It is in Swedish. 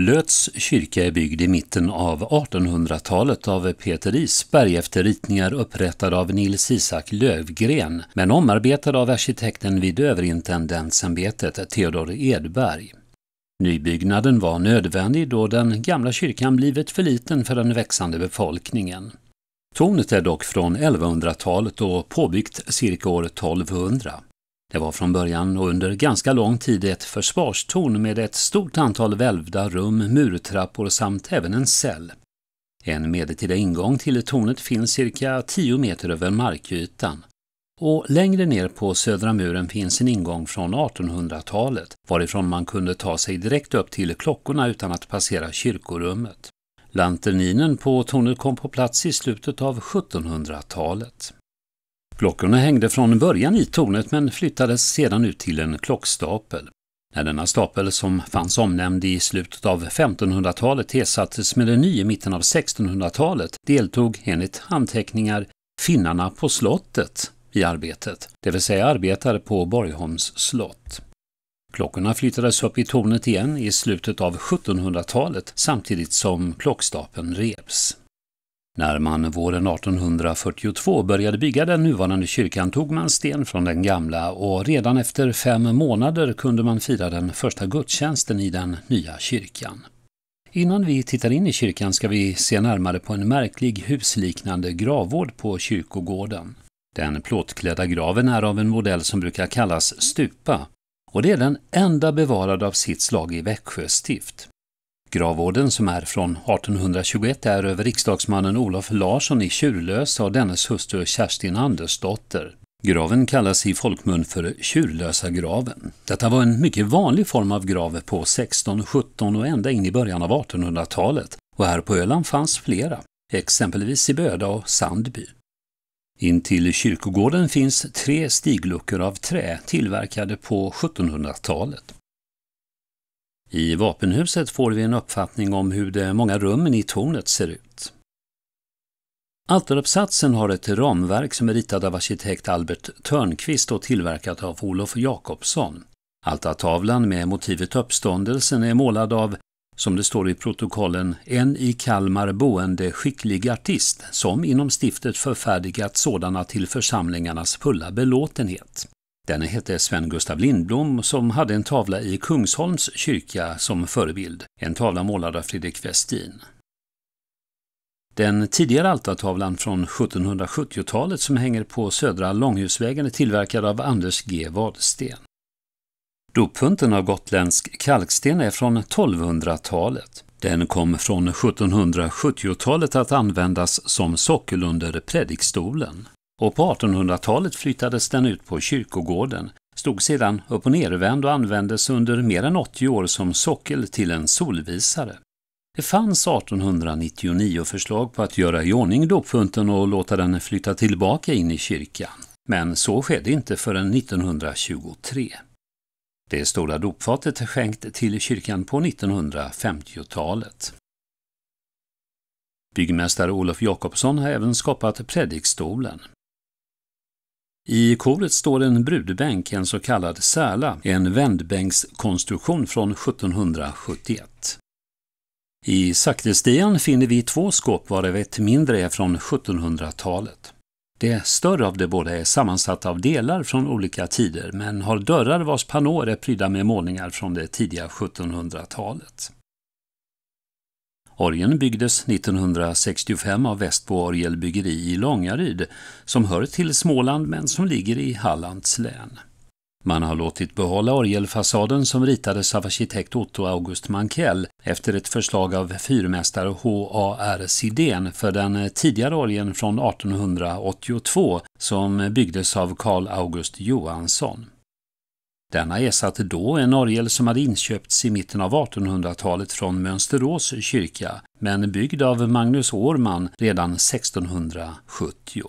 Löts kyrka är byggd i mitten av 1800-talet av Peter Isberg efter ritningar upprättade av Nils Isak Lövgren, men omarbetad av arkitekten vid överintendentsämbetet Theodor Edberg. Nybyggnaden var nödvändig då den gamla kyrkan blivit för liten för den växande befolkningen. Tornet är dock från 1100-talet och påbyggt cirka år 1200. Det var från början och under ganska lång tid ett försvarstorn med ett stort antal välvda rum, murtrappor samt även en cell. En medeltida ingång till tornet finns cirka 10 meter över markytan. Och längre ner på södra muren finns en ingång från 1800-talet, varifrån man kunde ta sig direkt upp till klockorna utan att passera kyrkorummet. Lanterninen på tornet kom på plats i slutet av 1700-talet. Klockorna hängde från början i tornet men flyttades sedan ut till en klockstapel. När denna stapel, som fanns omnämnd i slutet av 1500-talet, ersattes med en ny i mitten av 1600-talet deltog enligt anteckningar finnarna på slottet i arbetet, det vill säga arbetare på Borgholms slott. Klockorna flyttades upp i tornet igen i slutet av 1700-talet samtidigt som klockstapeln revs. När man våren 1842 började bygga den nuvarande kyrkan tog man sten från den gamla och redan efter fem månader kunde man fira den första gudstjänsten i den nya kyrkan. Innan vi tittar in i kyrkan ska vi se närmare på en märklig husliknande gravvård på kyrkogården. Den plåtklädda graven är av en modell som brukar kallas stupa och det är den enda bevarade av sitt slag i Växjö stift. Gravvården som är från 1821 är över riksdagsmannen Olof Larsson i Tjurlösa och dennes hustru Kerstin Andersdotter. Graven kallas i folkmun för Tjurlösa-graven. Detta var en mycket vanlig form av grav på 16-, 17 och ända in i början av 1800-talet och här på Öland fanns flera, exempelvis i Böda och Sandby. Intill kyrkogården finns tre stigluckor av trä tillverkade på 1700-talet. I vapenhuset får vi en uppfattning om hur de många rummen i tornet ser ut. Altaruppsatsen har ett ramverk som är ritat av arkitekt Albert Törnqvist och tillverkat av Olof Jakobsson. Altartavlan med motivet uppståndelsen är målad av, som det står i protokollen, en i Kalmar boende skicklig artist som inom stiftet förfärdigat sådana till församlingarnas fulla belåtenhet. Denne hette Sven Gustav Lindblom som hade en tavla i Kungsholms kyrka som förebild, en tavla målad av Fredrik Westin. Den tidigare altartavlan från 1770-talet som hänger på Södra Långhusvägen är tillverkad av Anders G. Wadsten. Dopfunten av gotländsk kalksten är från 1200-talet. Den kom från 1770-talet att användas som sockel under predikstolen och på 1800-talet flyttades den ut på kyrkogården, stod sedan upp och nervänd och användes under mer än 80 år som sockel till en solvisare. Det fanns 1899 förslag på att göra i ordning dopfunten och låta den flytta tillbaka in i kyrkan, men så skedde inte förrän 1923. Det stora dopfatet är skänkt till kyrkan på 1950-talet. Byggmästare Olof Jakobsson har även skapat predikstolen. I koret står en brudbänk, en så kallad särla, en vändbänkskonstruktion från 1771. I sakristian finner vi två skåp varav ett mindre är från 1700-talet. Det större av de båda är sammansatt av delar från olika tider men har dörrar vars panår är prydda med målningar från det tidiga 1700-talet. Orgeln byggdes 1965 av Västbo Orgelbyggeri i Långaryd som hör till Småland men som ligger i Hallands län. Man har låtit behålla orgelfasaden som ritades av arkitekt Otto August Mankell efter ett förslag av fyrmästare H.A.R. Sidén för den tidigare orgeln från 1882 som byggdes av Carl August Johansson. Denna ersatte då en orgel som hade inköpts i mitten av 1800-talet från Mönsterås kyrka, men byggd av Magnus Årman redan 1670.